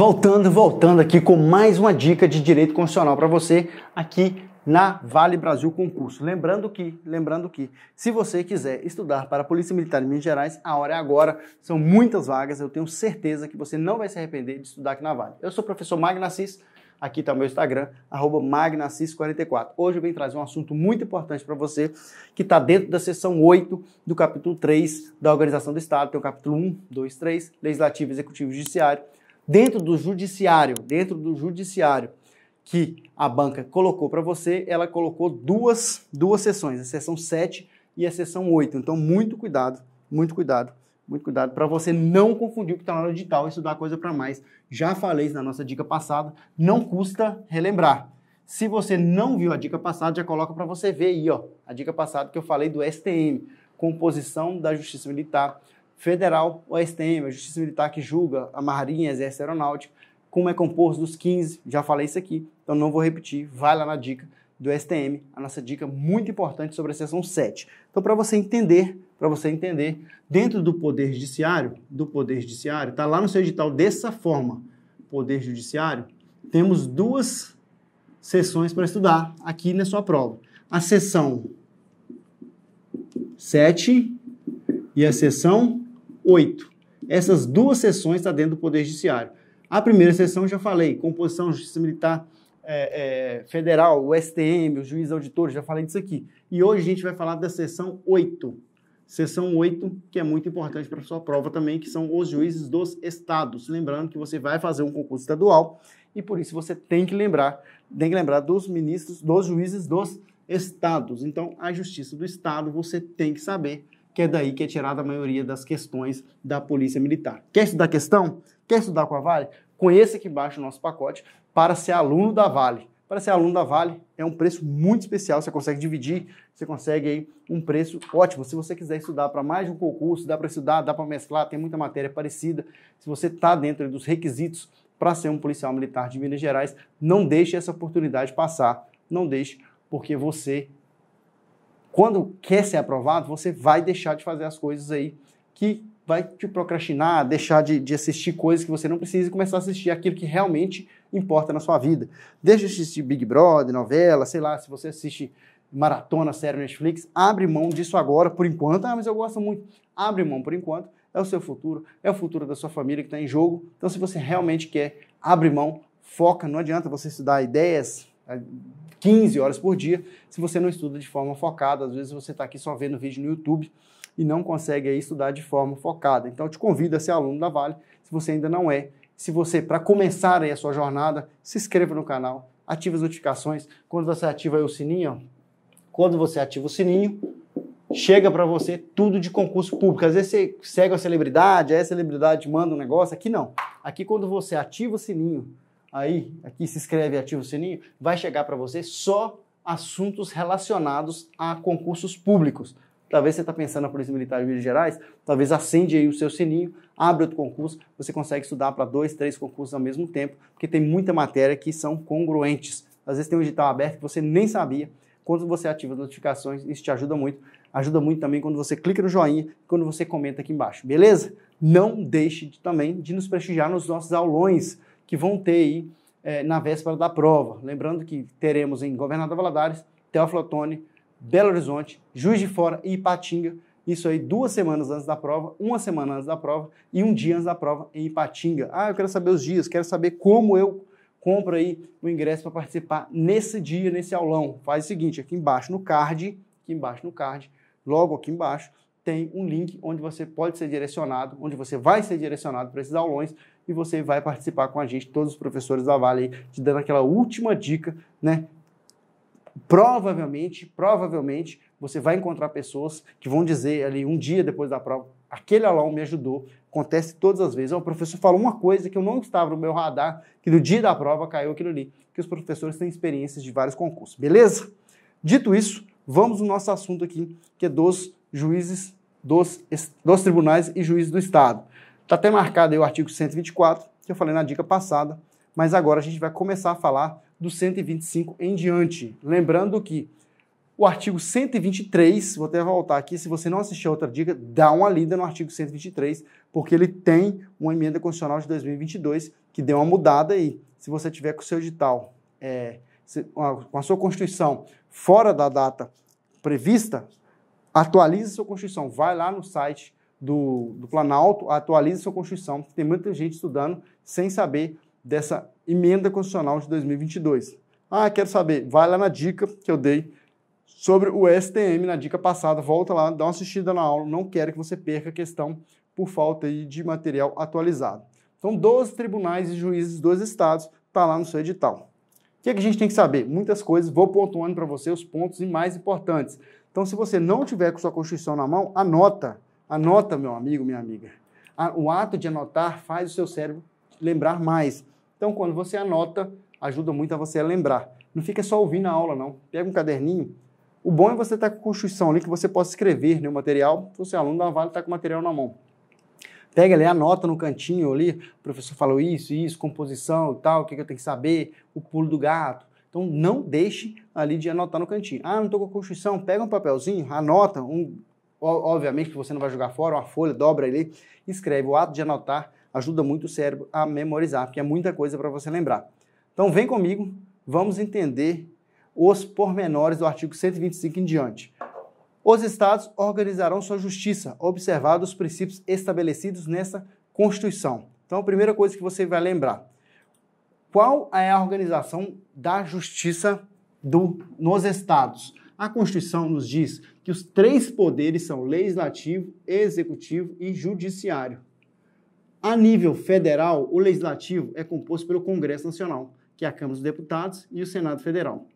Voltando, voltando aqui com mais uma dica de direito constitucional para você aqui na Vale Brasil Concurso. Lembrando que, lembrando que, se você quiser estudar para a Polícia Militar de Minas Gerais, a hora é agora. São muitas vagas, eu tenho certeza que você não vai se arrepender de estudar aqui na Vale. Eu sou o professor Magnacis, aqui está o meu Instagram, Magnacis44. Hoje eu venho trazer um assunto muito importante para você, que está dentro da seção 8 do capítulo 3 da Organização do Estado. Tem o capítulo 1, 2, 3, Legislativo, Executivo e Judiciário dentro do judiciário, dentro do judiciário que a banca colocou para você, ela colocou duas, duas sessões, a sessão 7 e a sessão 8. Então, muito cuidado, muito cuidado, muito cuidado para você não confundir o que está na hora digital e estudar coisa para mais. Já falei isso na nossa dica passada, não custa relembrar. Se você não viu a dica passada, já coloca para você ver aí, ó, a dica passada que eu falei do STM, composição da Justiça Militar, federal, o STM, a Justiça Militar que julga a Marinha, Exército Aeronáutica, como é composto dos 15, já falei isso aqui, então não vou repetir, vai lá na dica do STM, a nossa dica muito importante sobre a seção 7. Então, para você entender, para você entender, dentro do Poder Judiciário, do Poder Judiciário, está lá no seu edital dessa forma, Poder Judiciário, temos duas sessões para estudar aqui na sua prova. A sessão 7 e a sessão 8. Essas duas sessões estão tá dentro do Poder Judiciário. A primeira sessão, já falei, composição Justiça Militar é, é, Federal, o STM, o juiz auditor, já falei disso aqui. E hoje a gente vai falar da sessão 8. Sessão 8, que é muito importante para a sua prova também, que são os juízes dos estados. Lembrando que você vai fazer um concurso estadual e por isso você tem que lembrar, tem que lembrar dos ministros, dos juízes dos estados. Então, a justiça do estado você tem que saber que é daí que é tirada a maioria das questões da Polícia Militar. Quer estudar questão? Quer estudar com a Vale? Conheça aqui embaixo o nosso pacote para ser aluno da Vale. Para ser aluno da Vale é um preço muito especial, você consegue dividir, você consegue aí um preço ótimo. Se você quiser estudar para mais de um concurso, dá para estudar, dá para mesclar, tem muita matéria parecida. Se você está dentro dos requisitos para ser um policial militar de Minas Gerais, não deixe essa oportunidade passar. Não deixe, porque você quando quer ser aprovado, você vai deixar de fazer as coisas aí que vai te procrastinar, deixar de, de assistir coisas que você não precisa e começar a assistir aquilo que realmente importa na sua vida. Deixa de assistir Big Brother, novela, sei lá, se você assiste maratona, série Netflix, abre mão disso agora, por enquanto. Ah, mas eu gosto muito. Abre mão por enquanto. É o seu futuro, é o futuro da sua família que está em jogo. Então, se você realmente quer, abre mão, foca. Não adianta você estudar ideias, 15 horas por dia, se você não estuda de forma focada. Às vezes você está aqui só vendo vídeo no YouTube e não consegue aí, estudar de forma focada. Então eu te convido a ser aluno da Vale, se você ainda não é. Se você, para começar aí a sua jornada, se inscreva no canal, ative as notificações. Quando você ativa o sininho, quando você ativa o sininho, chega para você tudo de concurso público. Às vezes você segue a celebridade, aí a celebridade manda um negócio. Aqui não. Aqui quando você ativa o sininho, aí, aqui se inscreve e ativa o sininho, vai chegar para você só assuntos relacionados a concursos públicos. Talvez você está pensando na Polícia Militar de Minas Gerais, talvez acende aí o seu sininho, abre outro concurso, você consegue estudar para dois, três concursos ao mesmo tempo, porque tem muita matéria que são congruentes. Às vezes tem um edital aberto que você nem sabia. Quando você ativa as notificações, isso te ajuda muito. Ajuda muito também quando você clica no joinha, quando você comenta aqui embaixo, beleza? Não deixe de, também de nos prestigiar nos nossos aulões que vão ter aí é, na véspera da prova. Lembrando que teremos em Governador Valadares, Teófilo Otoni, Belo Horizonte, Juiz de Fora e Ipatinga. Isso aí duas semanas antes da prova, uma semana antes da prova e um dia antes da prova em Ipatinga. Ah, eu quero saber os dias, quero saber como eu compro aí o ingresso para participar nesse dia, nesse aulão. Faz o seguinte, aqui embaixo no card, aqui embaixo no card, logo aqui embaixo, tem um link onde você pode ser direcionado, onde você vai ser direcionado para esses aulões e você vai participar com a gente, todos os professores da Vale, aí, te dando aquela última dica, né? Provavelmente, provavelmente, você vai encontrar pessoas que vão dizer ali um dia depois da prova, aquele aluno me ajudou. Acontece todas as vezes. O professor falou uma coisa que eu não estava no meu radar, que no dia da prova caiu aquilo ali. Que os professores têm experiências de vários concursos, beleza? Dito isso, vamos no nosso assunto aqui, que é dos juízes dos, dos tribunais e juízes do Estado. Está até marcado aí o artigo 124, que eu falei na dica passada, mas agora a gente vai começar a falar do 125 em diante. Lembrando que o artigo 123, vou até voltar aqui, se você não assistiu a outra dica, dá uma lida no artigo 123, porque ele tem uma emenda constitucional de 2022 que deu uma mudada aí. Se você tiver com o seu edital, é, se, com a sua Constituição fora da data prevista, atualize a sua Constituição, vai lá no site do, do Planalto atualiza sua Constituição, porque tem muita gente estudando sem saber dessa emenda constitucional de 2022. Ah, quero saber, vai lá na dica que eu dei sobre o STM na dica passada, volta lá, dá uma assistida na aula, não quero que você perca a questão por falta de material atualizado. Então, 12 tribunais e juízes dos estados está lá no seu edital. O que, é que a gente tem que saber? Muitas coisas, vou pontuando para você os pontos mais importantes. Então, se você não tiver com sua Constituição na mão, anota. Anota, meu amigo, minha amiga. O ato de anotar faz o seu cérebro lembrar mais. Então, quando você anota, ajuda muito a você a lembrar. Não fica só ouvindo a aula, não. Pega um caderninho. O bom é você estar tá com a construção ali, que você possa escrever né, o material. Se você é aluno da Vale está com o material na mão. Pega ali, anota no cantinho ali. O professor falou isso, isso, composição e tal, o que, que eu tenho que saber, o pulo do gato. Então, não deixe ali de anotar no cantinho. Ah, não estou com a Constituição. Pega um papelzinho, anota um, obviamente que você não vai jogar fora, uma folha, dobra ali, escreve. O ato de anotar ajuda muito o cérebro a memorizar, porque é muita coisa para você lembrar. Então vem comigo, vamos entender os pormenores do artigo 125 em diante. Os estados organizarão sua justiça, observados os princípios estabelecidos nessa Constituição. Então a primeira coisa que você vai lembrar, qual é a organização da justiça do, nos estados? A Constituição nos diz que os três poderes são legislativo, executivo e judiciário. A nível federal, o legislativo é composto pelo Congresso Nacional, que é a Câmara dos Deputados e o Senado Federal.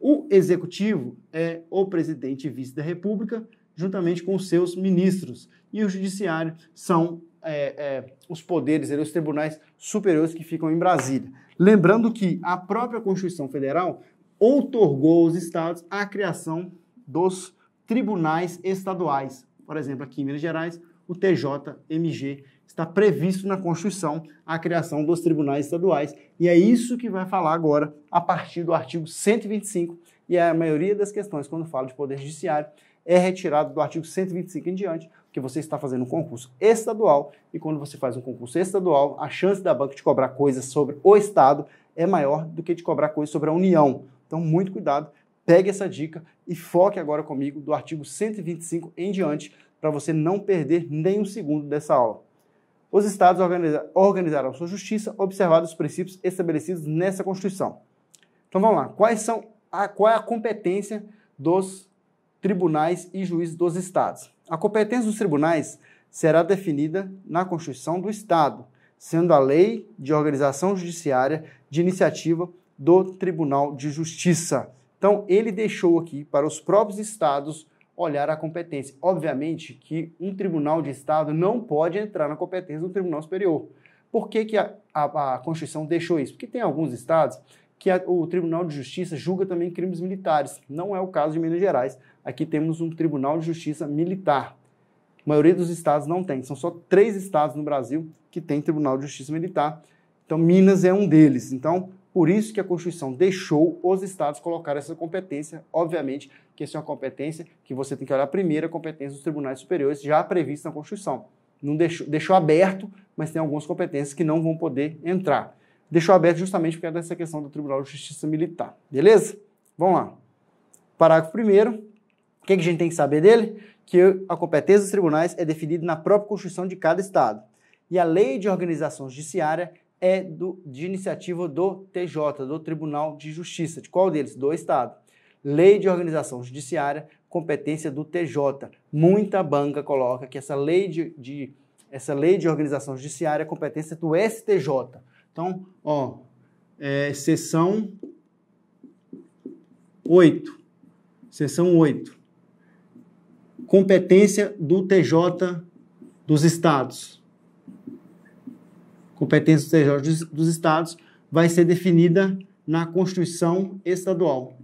O executivo é o presidente e vice da República, juntamente com os seus ministros. E o judiciário são é, é, os poderes, né, os tribunais superiores que ficam em Brasília. Lembrando que a própria Constituição Federal outorgou aos estados a criação dos tribunais estaduais. Por exemplo, aqui em Minas Gerais, o TJMG está previsto na Constituição a criação dos tribunais estaduais. E é isso que vai falar agora a partir do artigo 125. E a maioria das questões, quando fala de Poder Judiciário, é retirado do artigo 125 em diante, porque você está fazendo um concurso estadual. E quando você faz um concurso estadual, a chance da banca de cobrar coisas sobre o Estado é maior do que de cobrar coisas sobre a União. Então, muito cuidado Pegue essa dica e foque agora comigo do artigo 125 em diante para você não perder nem um segundo dessa aula. Os estados organizarão sua justiça observando os princípios estabelecidos nessa Constituição. Então vamos lá, quais são a, qual é a competência dos tribunais e juízes dos estados? A competência dos tribunais será definida na Constituição do Estado, sendo a lei de organização judiciária de iniciativa do Tribunal de Justiça. Então, ele deixou aqui para os próprios estados olhar a competência. Obviamente que um tribunal de estado não pode entrar na competência do tribunal superior. Por que, que a, a, a Constituição deixou isso? Porque tem alguns estados que a, o Tribunal de Justiça julga também crimes militares. Não é o caso de Minas Gerais. Aqui temos um Tribunal de Justiça militar. A maioria dos estados não tem. São só três estados no Brasil que tem Tribunal de Justiça Militar. Então, Minas é um deles. Então, por isso que a Constituição deixou os estados colocar essa competência. Obviamente que essa é uma competência que você tem que olhar primeiro a competência dos tribunais superiores já prevista na Constituição. Não deixou, deixou aberto, mas tem algumas competências que não vão poder entrar. Deixou aberto justamente por causa dessa questão do Tribunal de Justiça Militar. Beleza? Vamos lá. Parágrafo primeiro. O que, é que a gente tem que saber dele? Que a competência dos tribunais é definida na própria Constituição de cada Estado. E a Lei de Organização Judiciária é do, de iniciativa do TJ, do Tribunal de Justiça. De qual deles? Do Estado. Lei de Organização Judiciária, competência do TJ. Muita banca coloca que essa lei de, de essa lei de organização judiciária é competência do STJ. Então, ó, é, seção 8. Seção 8. Competência do TJ dos estados competência dos estados, vai ser definida na Constituição Estadual.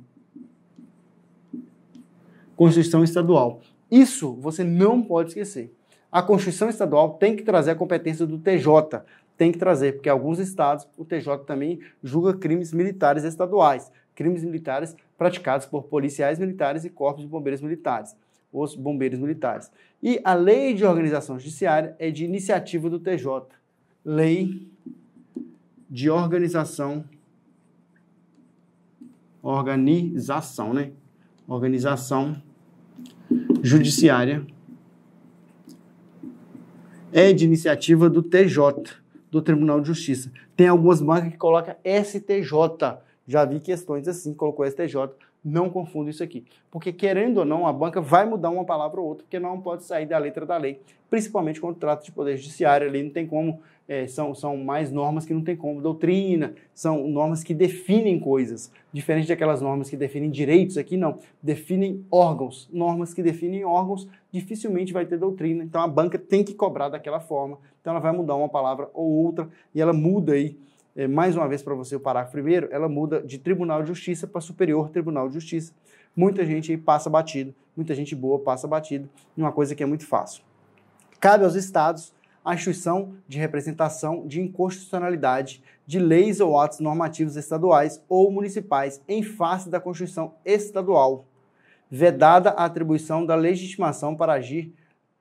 Constituição Estadual. Isso você não pode esquecer. A Constituição Estadual tem que trazer a competência do TJ. Tem que trazer, porque alguns estados, o TJ também julga crimes militares estaduais, crimes militares praticados por policiais militares e corpos de bombeiros militares, os bombeiros militares. E a lei de organização judiciária é de iniciativa do TJ lei de organização organização, né? Organização judiciária é de iniciativa do TJ, do Tribunal de Justiça. Tem algumas bancas que colocam STJ. Já vi questões assim, colocou STJ. Não confunda isso aqui. Porque, querendo ou não, a banca vai mudar uma palavra ou outra, porque não pode sair da letra da lei. Principalmente quando trata de poder judiciário ali, não tem como é, são, são mais normas que não tem como. Doutrina, são normas que definem coisas, diferente daquelas normas que definem direitos aqui, não. Definem órgãos. Normas que definem órgãos dificilmente vai ter doutrina, então a banca tem que cobrar daquela forma. Então ela vai mudar uma palavra ou outra e ela muda aí. É, mais uma vez para você o parágrafo primeiro, ela muda de Tribunal de Justiça para Superior Tribunal de Justiça. Muita gente passa batido, muita gente boa passa batido, uma coisa que é muito fácil. Cabe aos estados a instituição de representação de inconstitucionalidade de leis ou atos normativos estaduais ou municipais em face da Constituição estadual, vedada a atribuição da legitimação para agir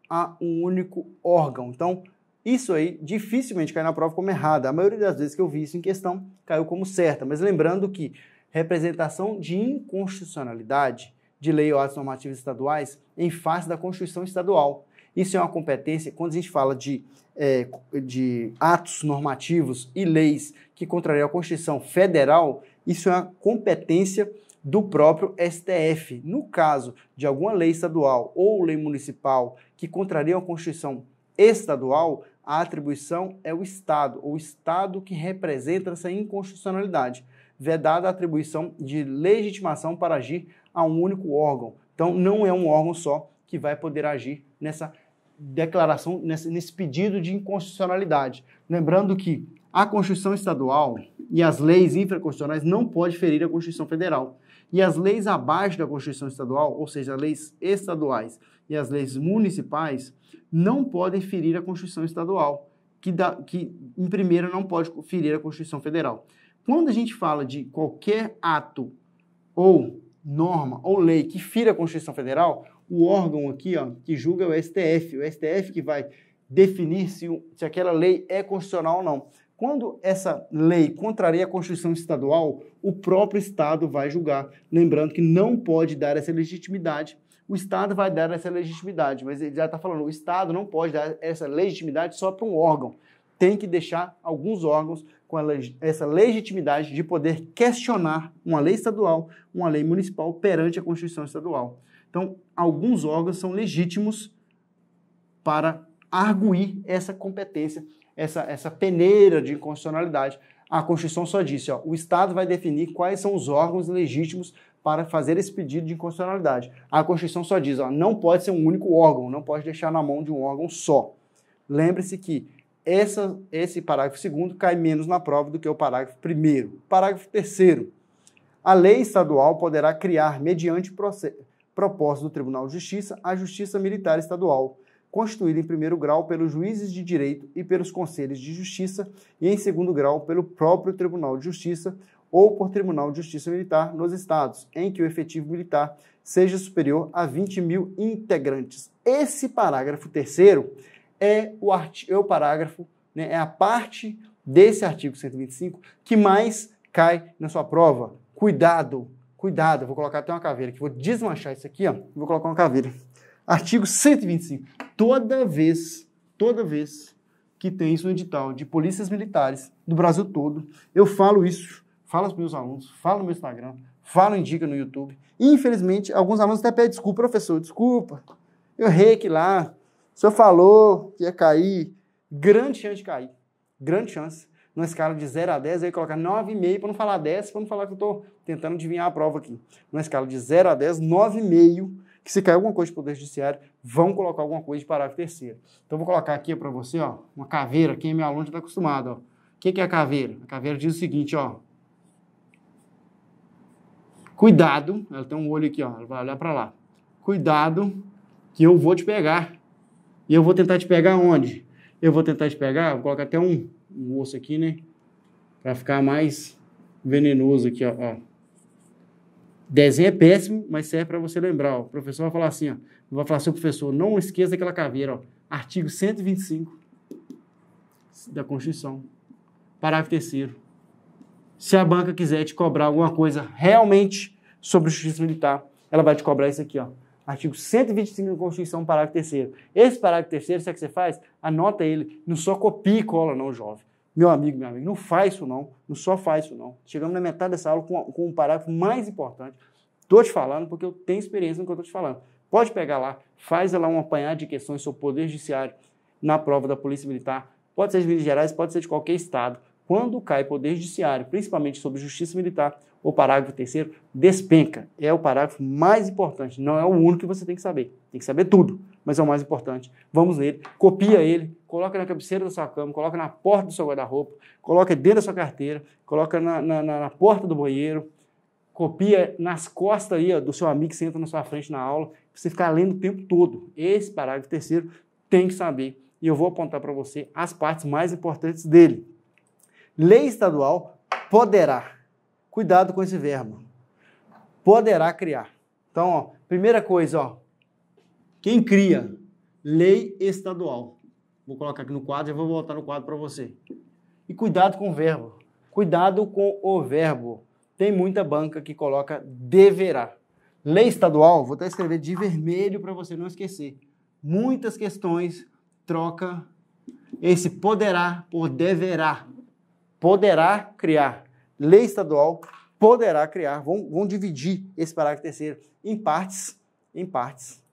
a um único órgão. Então, isso aí dificilmente cai na prova como errada. A maioria das vezes que eu vi isso em questão caiu como certa, mas lembrando que representação de inconstitucionalidade de lei ou atos normativos estaduais em face da Constituição estadual isso é uma competência, quando a gente fala de, é, de atos normativos e leis que contrariam a Constituição Federal, isso é uma competência do próprio STF. No caso de alguma lei estadual ou lei municipal que contraria a Constituição estadual, a atribuição é o Estado, o Estado que representa essa inconstitucionalidade, vedada a atribuição de legitimação para agir a um único órgão. Então, não é um órgão só que vai poder agir nessa declaração, nesse, nesse pedido de inconstitucionalidade. Lembrando que a Constituição Estadual e as leis infraconstitucionais não podem ferir a Constituição Federal. E as leis abaixo da Constituição Estadual, ou seja, as leis estaduais e as leis municipais, não podem ferir a Constituição Estadual, que, da que em primeiro não pode ferir a Constituição Federal. Quando a gente fala de qualquer ato ou norma ou lei que fira a Constituição Federal, o órgão aqui ó, que julga o STF. O STF que vai definir se, se aquela lei é constitucional ou não. Quando essa lei contraria a Constituição Estadual, o próprio Estado vai julgar. Lembrando que não pode dar essa legitimidade. O Estado vai dar essa legitimidade, mas ele já está falando, o Estado não pode dar essa legitimidade só para um órgão. Tem que deixar alguns órgãos com leg essa legitimidade de poder questionar uma lei estadual, uma lei municipal perante a Constituição Estadual. Então, alguns órgãos são legítimos para arguir essa competência, essa, essa peneira de inconstitucionalidade. A Constituição só disse, ó, o Estado vai definir quais são os órgãos legítimos para fazer esse pedido de inconstitucionalidade. A Constituição só diz, ó, não pode ser um único órgão, não pode deixar na mão de um órgão só. Lembre-se que essa, esse parágrafo segundo cai menos na prova do que o parágrafo primeiro. Parágrafo terceiro. A lei estadual poderá criar, mediante processo, proposta do Tribunal de Justiça à Justiça Militar Estadual, constituída em primeiro grau pelos juízes de direito e pelos conselhos de justiça, e em segundo grau pelo próprio Tribunal de Justiça ou por Tribunal de Justiça Militar nos estados em que o efetivo militar seja superior a 20 mil integrantes. Esse parágrafo terceiro é o, art... é o parágrafo, né, é a parte desse artigo 125 que mais cai na sua prova. Cuidado! Cuidado, eu vou colocar até uma caveira que vou desmanchar isso aqui, ó. Vou colocar uma caveira. Artigo 125. Toda vez, toda vez que tem isso no edital de polícias militares do Brasil todo, eu falo isso, falo aos meus alunos, falo no meu Instagram, falo em dica no YouTube. Infelizmente, alguns alunos até pedem desculpa, professor, desculpa. Eu errei aqui lá, o senhor falou que ia cair. Grande chance de cair. Grande chance. Numa escala de 0 a 10, eu ia colocar 9,5 para não falar 10, para não falar que eu estou tentando adivinhar a prova aqui. Uma escala de 0 a 10, 9,5, que se cair alguma coisa de Poder Judiciário, vão colocar alguma coisa de parágrafo terceiro. Então, vou colocar aqui para você, ó, uma caveira. Quem é meu aluno já está acostumado, ó. O que, que é a caveira? A caveira diz o seguinte, ó. Cuidado, ela tem um olho aqui, ó, ela vai olhar para lá. Cuidado que eu vou te pegar. E eu vou tentar te pegar onde? Eu vou tentar te pegar, vou colocar até um, um osso aqui, né? Para ficar mais venenoso aqui, ó. ó. Desenho é péssimo, mas serve para você lembrar. Ó. O professor vai falar assim, ó, vai falar, seu professor, não esqueça daquela caveira. Ó. Artigo 125 da Constituição, parágrafo terceiro. Se a banca quiser te cobrar alguma coisa realmente sobre justiça militar, ela vai te cobrar isso aqui, ó. Artigo 125 da Constituição, parágrafo terceiro. Esse parágrafo terceiro, sabe o que você faz? Anota ele. Não só copia e cola, não, jovem. Meu amigo, meu amigo, não faz isso não, não só faz isso não. Chegamos na metade dessa aula com, com um parágrafo mais importante. Estou te falando porque eu tenho experiência no que eu estou te falando. Pode pegar lá, faz lá um apanhado de questões sobre o Poder Judiciário na prova da Polícia Militar. Pode ser de Minas Gerais, pode ser de qualquer estado. Quando cai Poder Judiciário, principalmente sobre Justiça Militar, o parágrafo terceiro despenca. É o parágrafo mais importante, não é o único que você tem que saber. Tem que saber tudo, mas é o mais importante. Vamos ler. copia ele, coloca na cabeceira da sua cama, coloca na porta do seu guarda-roupa, coloca dentro da sua carteira, coloca na, na, na porta do banheiro, copia nas costas aí ó, do seu amigo que senta na sua frente na aula, pra você ficar lendo o tempo todo. Esse parágrafo terceiro tem que saber. E eu vou apontar para você as partes mais importantes dele. Lei estadual poderá Cuidado com esse verbo. Poderá criar. Então, ó, primeira coisa, ó, quem cria? Lei estadual. Vou colocar aqui no quadro, e vou voltar no quadro para você. E cuidado com o verbo. Cuidado com o verbo. Tem muita banca que coloca deverá. Lei estadual, vou até escrever de vermelho para você não esquecer. Muitas questões troca esse poderá por deverá. Poderá criar lei estadual poderá criar, vão, vão dividir esse parágrafo terceiro em partes, em partes,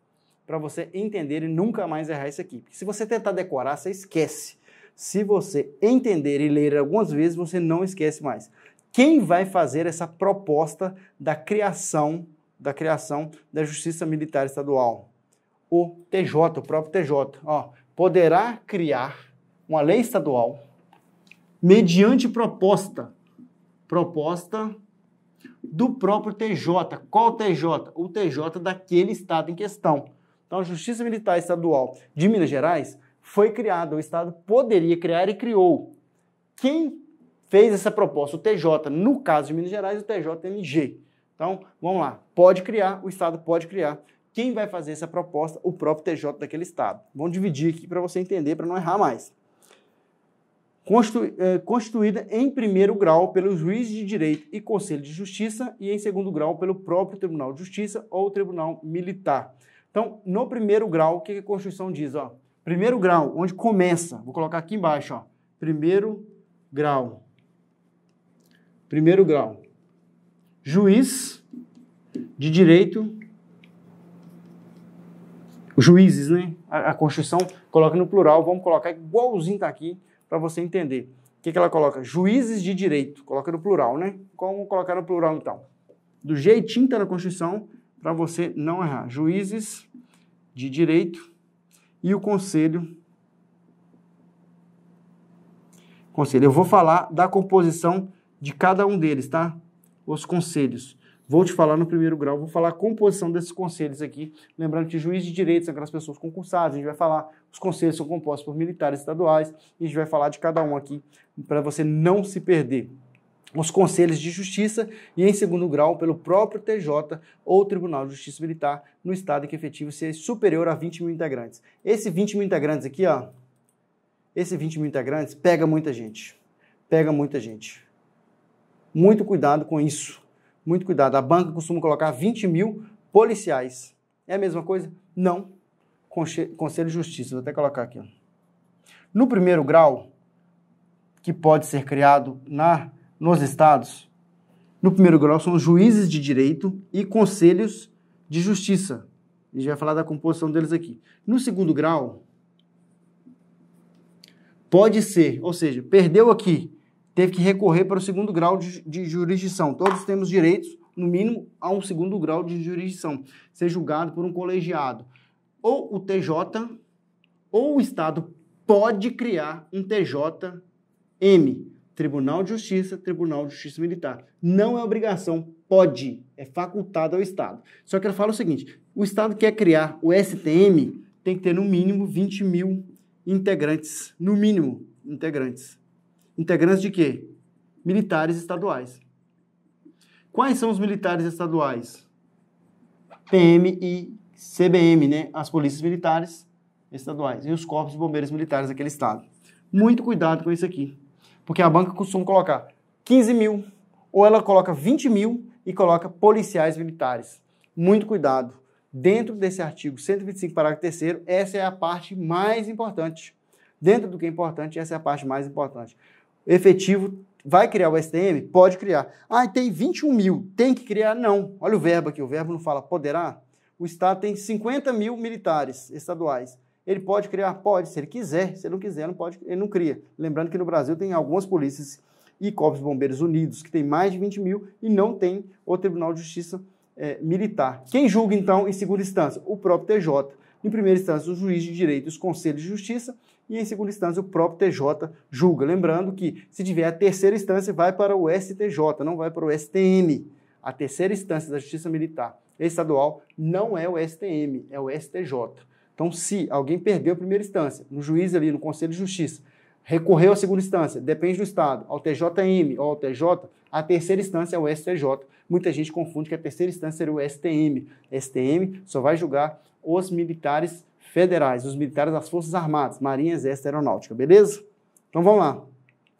para você entender e nunca mais errar isso aqui. Porque se você tentar decorar, você esquece. Se você entender e ler algumas vezes, você não esquece mais. Quem vai fazer essa proposta da criação da criação da Justiça Militar Estadual? O TJ, o próprio TJ, ó, poderá criar uma lei estadual mediante proposta proposta do próprio TJ. Qual TJ? O TJ daquele estado em questão. Então, a Justiça Militar Estadual de Minas Gerais foi criada, o Estado poderia criar e criou. Quem fez essa proposta? O TJ, no caso de Minas Gerais, o TJMG. Então, vamos lá, pode criar, o Estado pode criar. Quem vai fazer essa proposta? O próprio TJ daquele Estado. Vamos dividir aqui para você entender, para não errar mais. É, constituída em primeiro grau pelo juiz de direito e conselho de justiça e em segundo grau pelo próprio tribunal de justiça ou tribunal militar. Então, no primeiro grau, o que a Constituição diz? Ó, primeiro grau, onde começa, vou colocar aqui embaixo, ó, primeiro grau. Primeiro grau. Juiz de direito, juízes, né? A, a Constituição coloca no plural, vamos colocar igualzinho tá aqui para você entender. O que, que ela coloca? Juízes de direito. Coloca no plural, né? Como colocar no plural, então? Do jeitinho que está na Constituição, para você não errar. Juízes de direito e o Conselho. Conselho. Eu vou falar da composição de cada um deles, tá? Os conselhos. Vou te falar no primeiro grau, vou falar a composição desses conselhos aqui. Lembrando que juiz de direito são é aquelas pessoas concursadas, a gente vai falar os conselhos são compostos por militares estaduais e a gente vai falar de cada um aqui para você não se perder. Os conselhos de justiça e, em segundo grau, pelo próprio TJ ou Tribunal de Justiça Militar no estado em que efetivo seja superior a 20 mil integrantes. Esse 20 mil integrantes aqui, ó, esse 20 mil integrantes pega muita gente. Pega muita gente. Muito cuidado com isso. Muito cuidado. A banca costuma colocar 20 mil policiais. É a mesma coisa? Não. Conselho de Justiça, vou até colocar aqui. No primeiro grau, que pode ser criado na, nos estados, no primeiro grau são juízes de direito e conselhos de justiça. A gente vai falar da composição deles aqui. No segundo grau, pode ser, ou seja, perdeu aqui, teve que recorrer para o segundo grau de, de jurisdição. Todos temos direitos, no mínimo, a um segundo grau de jurisdição, ser julgado por um colegiado ou o TJ ou o Estado pode criar um TJM, Tribunal de Justiça, Tribunal de Justiça Militar. Não é obrigação, pode, é facultado ao Estado. Só que ela fala o seguinte: o Estado quer criar o STM, tem que ter no mínimo 20 mil integrantes, no mínimo integrantes. Integrantes de quê? Militares estaduais. Quais são os militares estaduais? PM e CBM, né, as polícias militares estaduais e os corpos de bombeiros militares daquele estado. Muito cuidado com isso aqui, porque a banca costuma colocar 15 mil, ou ela coloca 20 mil e coloca policiais militares. Muito cuidado. Dentro desse artigo 125, parágrafo 3 essa é a parte mais importante. Dentro do que é importante, essa é a parte mais importante. Efetivo vai criar o STM? Pode criar. Ah, tem 21 mil, tem que criar? Não. Olha o verbo aqui, o verbo não fala poderá, o Estado tem 50 mil militares estaduais. Ele pode criar? Pode, se ele quiser. Se ele não quiser, não pode, ele não cria. Lembrando que no Brasil tem algumas polícias e corpos bombeiros unidos, que tem mais de 20 mil e não tem o Tribunal de Justiça é, Militar. Quem julga, então, em segunda instância? O próprio TJ. Em primeira instância, o juiz de direito e os conselhos de justiça. E em segunda instância, o próprio TJ julga. Lembrando que, se tiver a terceira instância, vai para o STJ, não vai para o STM. A terceira instância da Justiça Militar estadual não é o STM, é o STJ. Então, se alguém perdeu a primeira instância, no juiz ali, no Conselho de Justiça, recorreu à segunda instância, depende do Estado, ao TJM ou ao TJ, a terceira instância é o STJ. Muita gente confunde que a terceira instância seria o STM. STM só vai julgar os militares federais, os militares das Forças Armadas, Marinha, Exército Aeronáutica, beleza? Então vamos lá.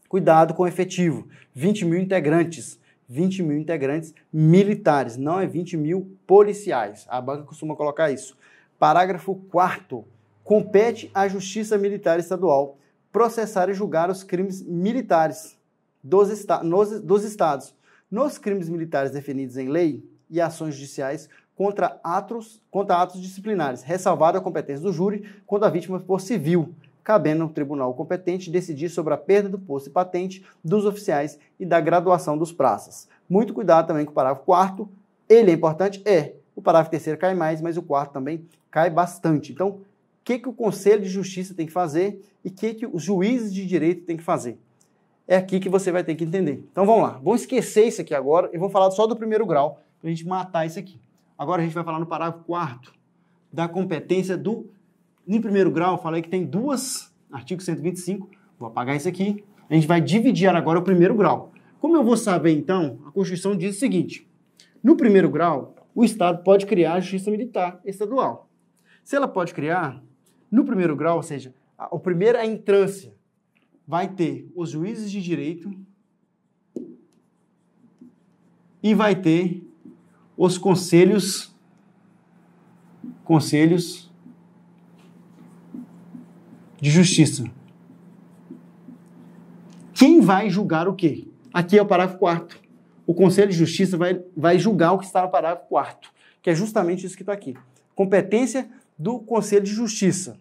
Cuidado com o efetivo. 20 mil integrantes. 20 mil integrantes militares, não é 20 mil policiais. A banca costuma colocar isso. Parágrafo 4. Compete à Justiça Militar Estadual processar e julgar os crimes militares dos, esta nos, dos estados, nos crimes militares definidos em lei e ações judiciais contra atos, contra atos disciplinares, ressalvada a competência do júri quando a vítima for civil cabendo ao tribunal competente decidir sobre a perda do posto e patente dos oficiais e da graduação dos praças. Muito cuidado também com o parágrafo 4 ele é importante? É. O parágrafo 3 cai mais, mas o quarto também cai bastante. Então, o que, que o Conselho de Justiça tem que fazer e o que, que os juízes de direito têm que fazer? É aqui que você vai ter que entender. Então vamos lá, vamos esquecer isso aqui agora e vamos falar só do primeiro grau, para a gente matar isso aqui. Agora a gente vai falar no parágrafo 4 da competência do no primeiro grau, eu falei que tem duas, artigo 125, vou apagar isso aqui. A gente vai dividir agora o primeiro grau. Como eu vou saber, então, a Constituição diz o seguinte: no primeiro grau, o Estado pode criar a justiça militar estadual. Se ela pode criar, no primeiro grau, ou seja, a, a primeira entrância, vai ter os juízes de direito e vai ter os conselhos conselhos de justiça. Quem vai julgar o quê? Aqui é o parágrafo 4. O Conselho de Justiça vai, vai julgar o que está no parágrafo 4, que é justamente isso que está aqui. Competência do Conselho de Justiça.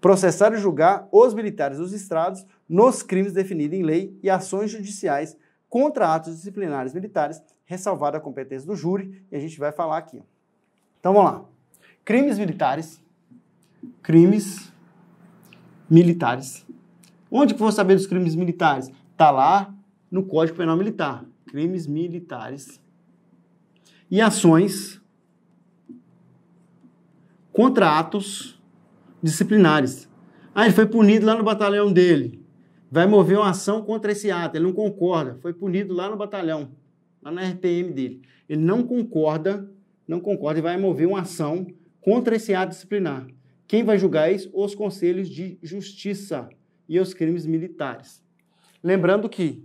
Processar e julgar os militares dos estrados nos crimes definidos em lei e ações judiciais contra atos disciplinares militares, ressalvada a competência do júri, e a gente vai falar aqui. Então vamos lá. Crimes militares, crimes militares. Onde que eu vou saber dos crimes militares? Tá lá no Código Penal Militar. Crimes militares e ações contra atos disciplinares. Ah, ele foi punido lá no batalhão dele. Vai mover uma ação contra esse ato. Ele não concorda. Foi punido lá no batalhão, lá na RPM dele. Ele não concorda, não concorda e vai mover uma ação contra esse ato disciplinar. Quem vai julgar isso? Os conselhos de justiça e os crimes militares. Lembrando que,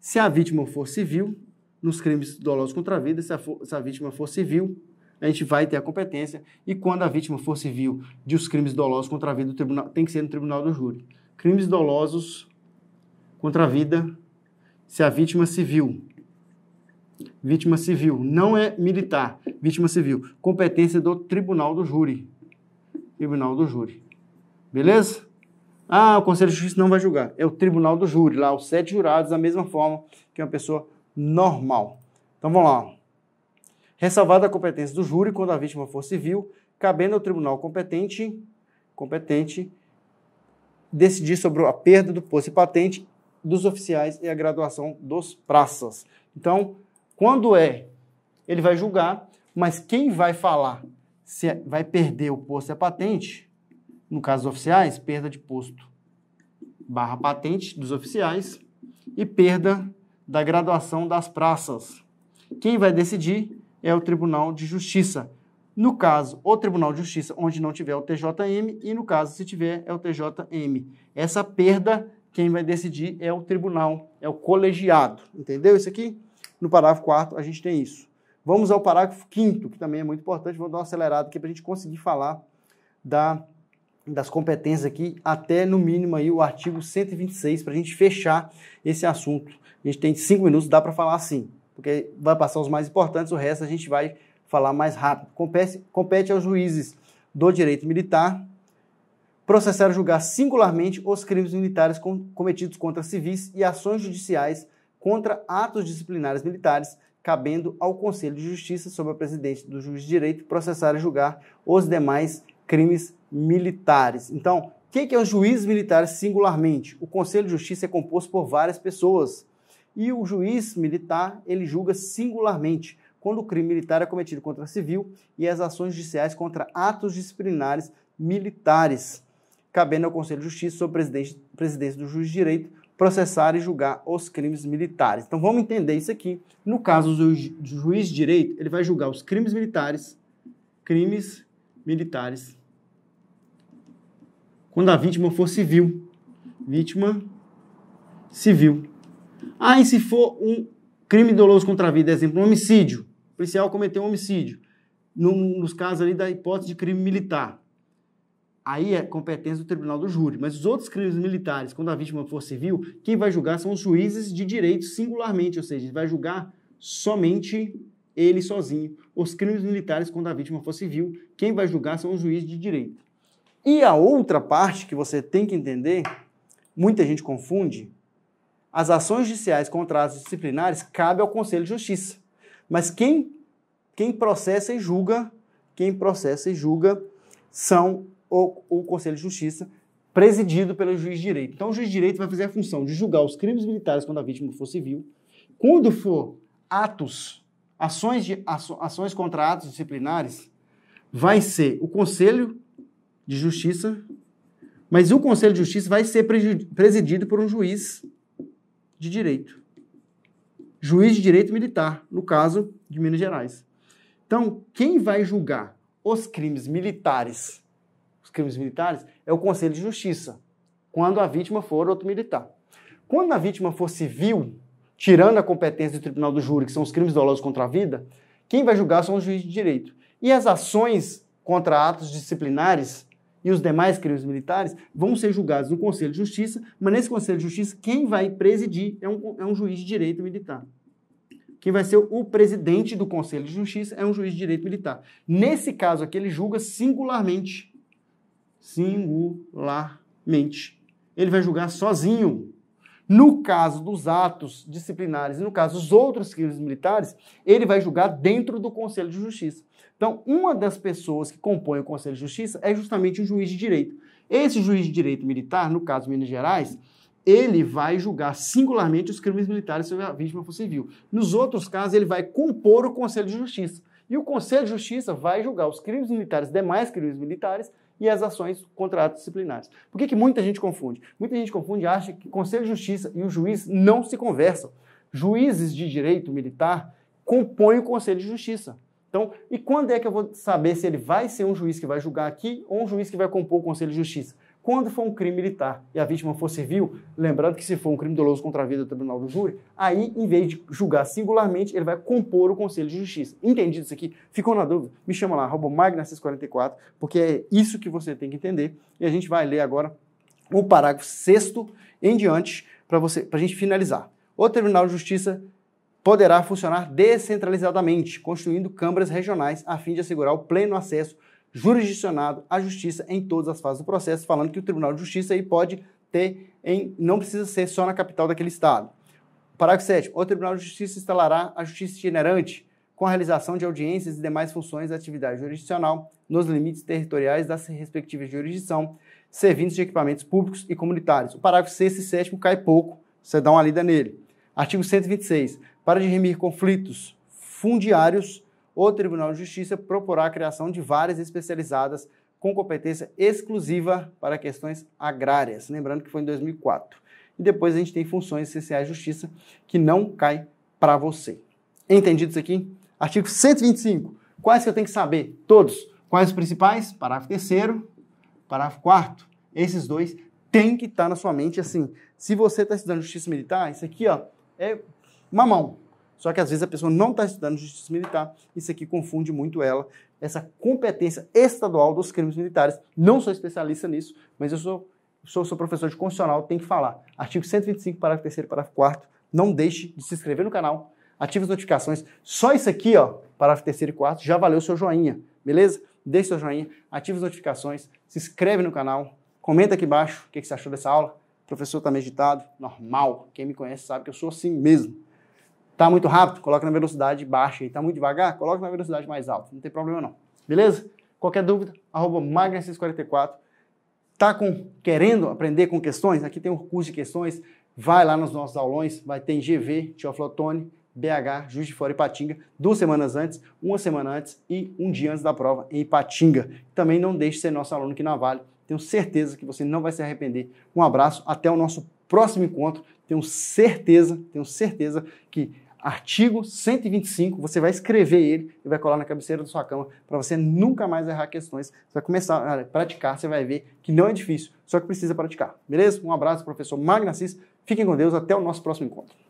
se a vítima for civil, nos crimes dolosos contra a vida, se a, for, se a vítima for civil, a gente vai ter a competência. E quando a vítima for civil de os crimes dolosos contra a vida, tribunal, tem que ser no tribunal do júri. Crimes dolosos contra a vida, se a vítima civil, vítima civil, não é militar, vítima civil, competência do tribunal do júri tribunal do júri. Beleza? Ah, o Conselho de Justiça não vai julgar. É o tribunal do júri, lá, os sete jurados, da mesma forma que uma pessoa normal. Então vamos lá. Ressalvada a competência do júri quando a vítima for civil, cabendo ao tribunal competente, competente decidir sobre a perda do posto e patente dos oficiais e a graduação dos praças. Então, quando é? Ele vai julgar, mas quem vai falar se é, vai perder o posto e a é patente, no caso oficiais, perda de posto barra patente dos oficiais e perda da graduação das praças. Quem vai decidir é o Tribunal de Justiça. No caso, o Tribunal de Justiça, onde não tiver o TJM, e no caso, se tiver, é o TJM. Essa perda, quem vai decidir é o tribunal, é o colegiado. Entendeu isso aqui? No parágrafo 4 a gente tem isso. Vamos ao parágrafo quinto, que também é muito importante. Vou dar uma acelerada aqui para a gente conseguir falar da, das competências aqui, até no mínimo aí o artigo 126, para a gente fechar esse assunto. A gente tem cinco minutos, dá para falar assim, porque vai passar os mais importantes, o resto a gente vai falar mais rápido. Compete, compete aos juízes do direito militar processar e julgar singularmente os crimes militares com, cometidos contra civis e ações judiciais contra atos disciplinares militares cabendo ao Conselho de Justiça, sob a presidência do juiz de direito, processar e julgar os demais crimes militares. Então, quem que é o juiz militar singularmente? O Conselho de Justiça é composto por várias pessoas. E o juiz militar, ele julga singularmente quando o crime militar é cometido contra civil e as ações judiciais contra atos disciplinares militares, cabendo ao Conselho de Justiça sob a presidência do juiz de direito processar e julgar os crimes militares. Então vamos entender isso aqui. No caso do juiz de direito, ele vai julgar os crimes militares, crimes militares, quando a vítima for civil. Vítima civil. Ah, e se for um crime doloso contra a vida, exemplo, um homicídio. O policial cometeu um homicídio. No, nos casos ali da hipótese de crime militar aí é competência do tribunal do júri. Mas os outros crimes militares, quando a vítima for civil, quem vai julgar são os juízes de direito singularmente, ou seja, vai julgar somente ele sozinho. Os crimes militares, quando a vítima for civil, quem vai julgar são os juízes de direito. E a outra parte que você tem que entender, muita gente confunde, as ações judiciais contra as disciplinares cabe ao Conselho de Justiça. Mas quem, quem processa e julga, quem processa e julga são ou o Conselho de Justiça, presidido pelo juiz de direito. Então, o juiz de direito vai fazer a função de julgar os crimes militares quando a vítima for civil, quando for atos, ações, de, ações contra atos disciplinares, vai ser o Conselho de Justiça, mas o Conselho de Justiça vai ser presidido por um juiz de direito. Juiz de direito militar, no caso de Minas Gerais. Então, quem vai julgar os crimes militares crimes militares é o Conselho de Justiça, quando a vítima for outro militar. Quando a vítima for civil, tirando a competência do Tribunal do Júri, que são os crimes dolosos contra a vida, quem vai julgar são os juízes de direito. E as ações contra atos disciplinares e os demais crimes militares vão ser julgados no Conselho de Justiça, mas nesse Conselho de Justiça, quem vai presidir é um, é um juiz de direito militar. Quem vai ser o presidente do Conselho de Justiça é um juiz de direito militar. Nesse caso aqui, ele julga singularmente singularmente. Ele vai julgar sozinho. No caso dos atos disciplinares e no caso dos outros crimes militares, ele vai julgar dentro do Conselho de Justiça. Então, uma das pessoas que compõe o Conselho de Justiça é justamente um juiz de direito. Esse juiz de direito militar, no caso Minas Gerais, ele vai julgar singularmente os crimes militares se a vítima for civil. Nos outros casos, ele vai compor o Conselho de Justiça. E o Conselho de Justiça vai julgar os crimes militares, demais crimes militares, e as ações contra atos disciplinares. Por que, que muita gente confunde? Muita gente confunde e acha que Conselho de Justiça e o juiz não se conversam. Juízes de direito militar compõem o Conselho de Justiça. Então, e quando é que eu vou saber se ele vai ser um juiz que vai julgar aqui ou um juiz que vai compor o Conselho de Justiça? quando for um crime militar e a vítima for civil, lembrando que se for um crime doloso contra a vida do tribunal do júri, aí, em vez de julgar singularmente, ele vai compor o Conselho de Justiça. Entendido isso aqui? Ficou na dúvida? Me chama lá, arroba magna644, porque é isso que você tem que entender. E a gente vai ler agora o parágrafo sexto em diante para você, para a gente finalizar. O Tribunal de Justiça poderá funcionar descentralizadamente, constituindo câmaras regionais a fim de assegurar o pleno acesso jurisdicionado à justiça em todas as fases do processo, falando que o Tribunal de Justiça aí pode ter, em, não precisa ser só na capital daquele estado. Parágrafo 7. O Tribunal de Justiça instalará a justiça itinerante com a realização de audiências e demais funções da atividade jurisdicional nos limites territoriais das respectivas jurisdição, servindo de equipamentos públicos e comunitários. O parágrafo 6 e 7 cai pouco, você dá uma lida nele. Artigo 126. Para de remir conflitos fundiários o Tribunal de Justiça proporá a criação de várias especializadas com competência exclusiva para questões agrárias. Lembrando que foi em 2004. E depois a gente tem funções essenciais de justiça que não cai para você. Entendido isso aqui? Artigo 125. Quais que eu tenho que saber? Todos. Quais os principais? Parágrafo 3 parágrafo 4 Esses dois têm que estar tá na sua mente assim. Se você está estudando justiça militar, isso aqui ó, é mamão. Só que às vezes a pessoa não está estudando justiça militar, isso aqui confunde muito ela. Essa competência estadual dos crimes militares, não sou especialista nisso, mas eu sou, sou, sou professor de constitucional, tenho que falar. Artigo 125, parágrafo 3, parágrafo 4. Não deixe de se inscrever no canal, ative as notificações. Só isso aqui, ó, parágrafo 3 e 4, já valeu o seu joinha, beleza? Deixe seu joinha, ative as notificações, se inscreve no canal, comenta aqui embaixo o que, que você achou dessa aula. O professor está meditado, normal. Quem me conhece sabe que eu sou assim mesmo. Tá muito rápido? Coloca na velocidade baixa. E tá muito devagar? Coloca na velocidade mais alta. Não tem problema não. Beleza? Qualquer dúvida, arroba magna644. Tá com, querendo aprender com questões? Aqui tem um curso de questões. Vai lá nos nossos aulões. Vai ter em GV, Tioflotone, BH, Juiz de Fora e Ipatinga, duas semanas antes, uma semana antes e um dia antes da prova em Ipatinga. Também não deixe de ser nosso aluno aqui na Vale. Tenho certeza que você não vai se arrepender. Um abraço, até o nosso próximo encontro. Tenho certeza, tenho certeza que artigo 125, você vai escrever ele e vai colar na cabeceira da sua cama para você nunca mais errar questões. Você vai começar a praticar, você vai ver que não é difícil, só que precisa praticar. Beleza? Um abraço, professor Magnacis. Fiquem com Deus, até o nosso próximo encontro.